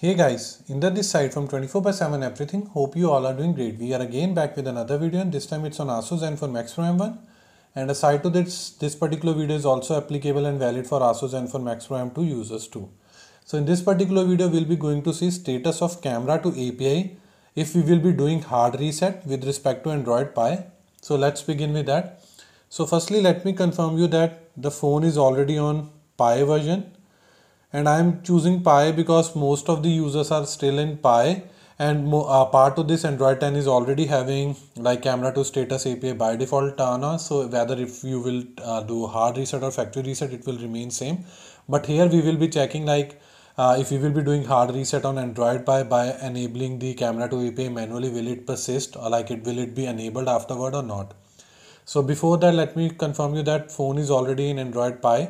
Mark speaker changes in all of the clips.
Speaker 1: Hey guys, Inder this side from 24 by 7 everything. Hope you all are doing great. We are again back with another video and this time it's on ASUS Zenfone Max Pro M1. And aside to this, this particular video is also applicable and valid for ASUS Zenfone Max Pro M2 users too. So in this particular video, we'll be going to see status of camera to API if we will be doing hard reset with respect to Android Pie. So let's begin with that. So firstly, let me confirm you that the phone is already on Pie version and I'm choosing Pi because most of the users are still in Pi and uh, part of this Android 10 is already having like camera to status API by default Tana so whether if you will uh, do hard reset or factory reset it will remain same but here we will be checking like uh, if we will be doing hard reset on Android by by enabling the camera to API manually will it persist or like it will it be enabled afterward or not so before that let me confirm you that phone is already in Android Pi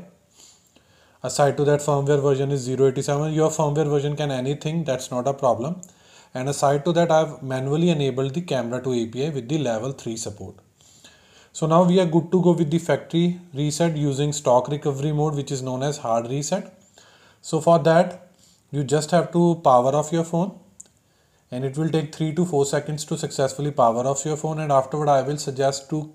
Speaker 1: aside to that firmware version is 087 your firmware version can anything that's not a problem and aside to that I've manually enabled the camera to API with the level 3 support. So now we are good to go with the factory reset using stock recovery mode which is known as hard reset. So for that you just have to power off your phone and it will take 3 to 4 seconds to successfully power off your phone and afterward I will suggest to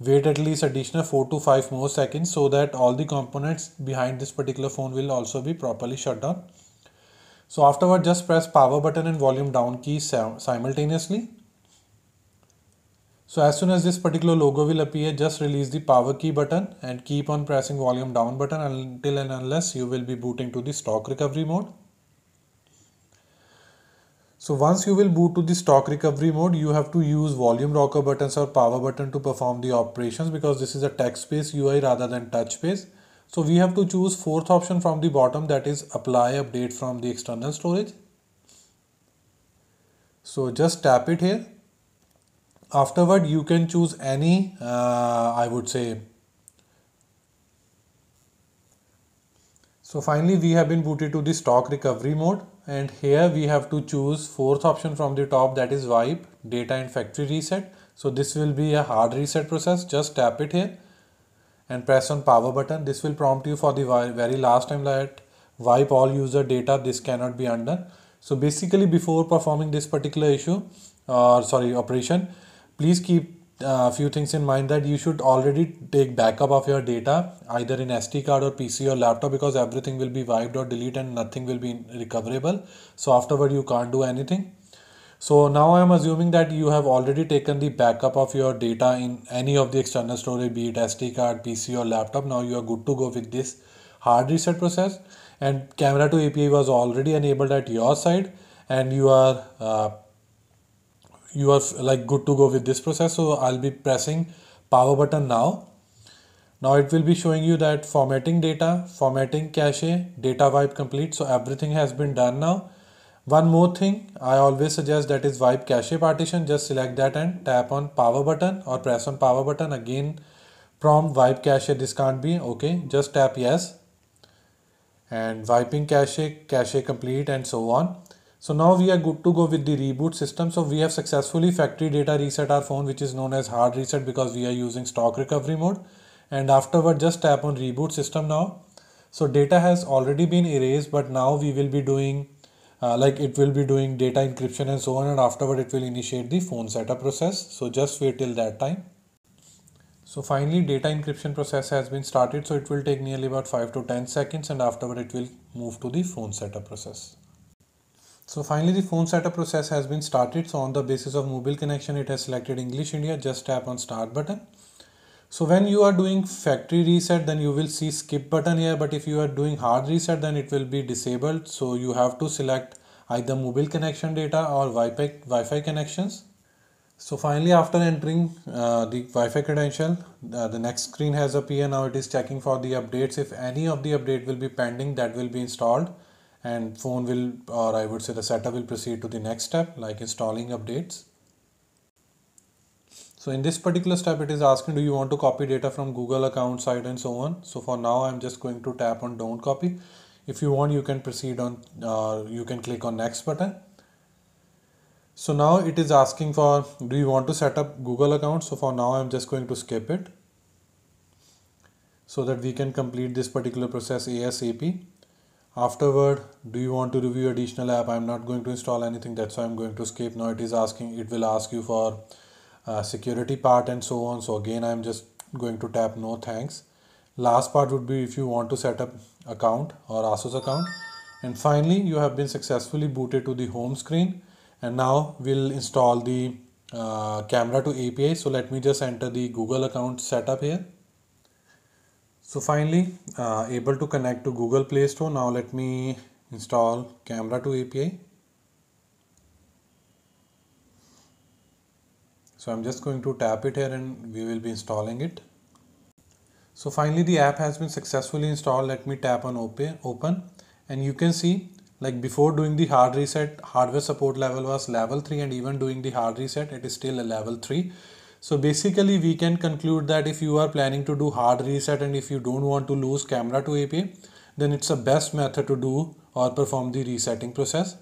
Speaker 1: wait at least additional 4 to 5 more seconds so that all the components behind this particular phone will also be properly shut down. So afterward just press power button and volume down key simultaneously. So as soon as this particular logo will appear just release the power key button and keep on pressing volume down button until and unless you will be booting to the stock recovery mode. So once you will boot to the stock recovery mode, you have to use volume rocker buttons or power button to perform the operations because this is a text based UI rather than touch based. So we have to choose fourth option from the bottom that is apply update from the external storage. So just tap it here. Afterward, you can choose any, uh, I would say, so finally we have been booted to the stock recovery mode and here we have to choose fourth option from the top that is wipe data and factory reset so this will be a hard reset process just tap it here and press on power button this will prompt you for the very last time that wipe all user data this cannot be undone so basically before performing this particular issue or uh, sorry operation please keep a uh, few things in mind that you should already take backup of your data either in SD card or PC or laptop because everything will be wiped or deleted and nothing will be recoverable. So afterward you can't do anything. So now I am assuming that you have already taken the backup of your data in any of the external storage be it SD card, PC or laptop. Now you are good to go with this hard reset process and camera to API was already enabled at your side and you are uh, you are like good to go with this process so I'll be pressing power button now now it will be showing you that formatting data formatting cache data wipe complete so everything has been done now one more thing I always suggest that is wipe cache partition just select that and tap on power button or press on power button again prompt wipe cache this can't be okay just tap yes and wiping cache cache complete and so on so now we are good to go with the reboot system. So we have successfully factory data reset our phone which is known as hard reset because we are using stock recovery mode. And afterward just tap on reboot system now. So data has already been erased but now we will be doing uh, like it will be doing data encryption and so on and afterward it will initiate the phone setup process. So just wait till that time. So finally data encryption process has been started so it will take nearly about 5 to 10 seconds and afterward it will move to the phone setup process. So finally the phone setup process has been started. So on the basis of mobile connection, it has selected English India. Just tap on start button. So when you are doing factory reset, then you will see skip button here. But if you are doing hard reset, then it will be disabled. So you have to select either mobile connection data or Wi-Fi, Wi-Fi connections. So finally after entering uh, the Wi-Fi credential, uh, the next screen has appeared. Now it is checking for the updates. If any of the update will be pending, that will be installed and phone will or I would say the setup will proceed to the next step like installing updates. So in this particular step it is asking do you want to copy data from Google account site and so on. So for now I'm just going to tap on don't copy. If you want you can proceed on uh, you can click on next button. So now it is asking for do you want to set up Google account. So for now I'm just going to skip it so that we can complete this particular process ASAP afterward do you want to review additional app i'm not going to install anything that's why i'm going to skip now it is asking it will ask you for uh, security part and so on so again i'm just going to tap no thanks last part would be if you want to set up account or asus account and finally you have been successfully booted to the home screen and now we'll install the uh, camera to api so let me just enter the google account setup here so finally uh, able to connect to Google Play Store. Now let me install camera to API. So I'm just going to tap it here and we will be installing it. So finally the app has been successfully installed. Let me tap on open and you can see like before doing the hard reset hardware support level was level 3 and even doing the hard reset it is still a level 3 so basically we can conclude that if you are planning to do hard reset and if you don't want to lose camera to A P, then it's the best method to do or perform the resetting process.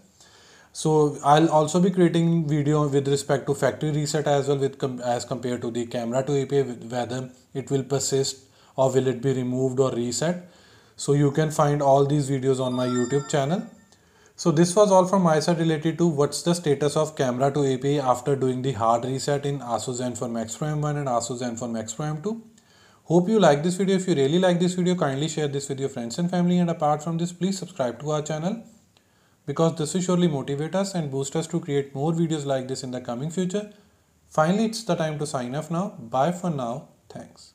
Speaker 1: So I'll also be creating video with respect to factory reset as well with com as compared to the camera to A P. whether it will persist or will it be removed or reset. So you can find all these videos on my YouTube channel. So this was all from my side related to what's the status of camera to API after doing the hard reset in ASUS Zenfone Max Pro M1 and ASUS Zenfone Max Pro M2. Hope you like this video. If you really like this video, kindly share this with your friends and family. And apart from this, please subscribe to our channel because this will surely motivate us and boost us to create more videos like this in the coming future. Finally, it's the time to sign off now. Bye for now. Thanks.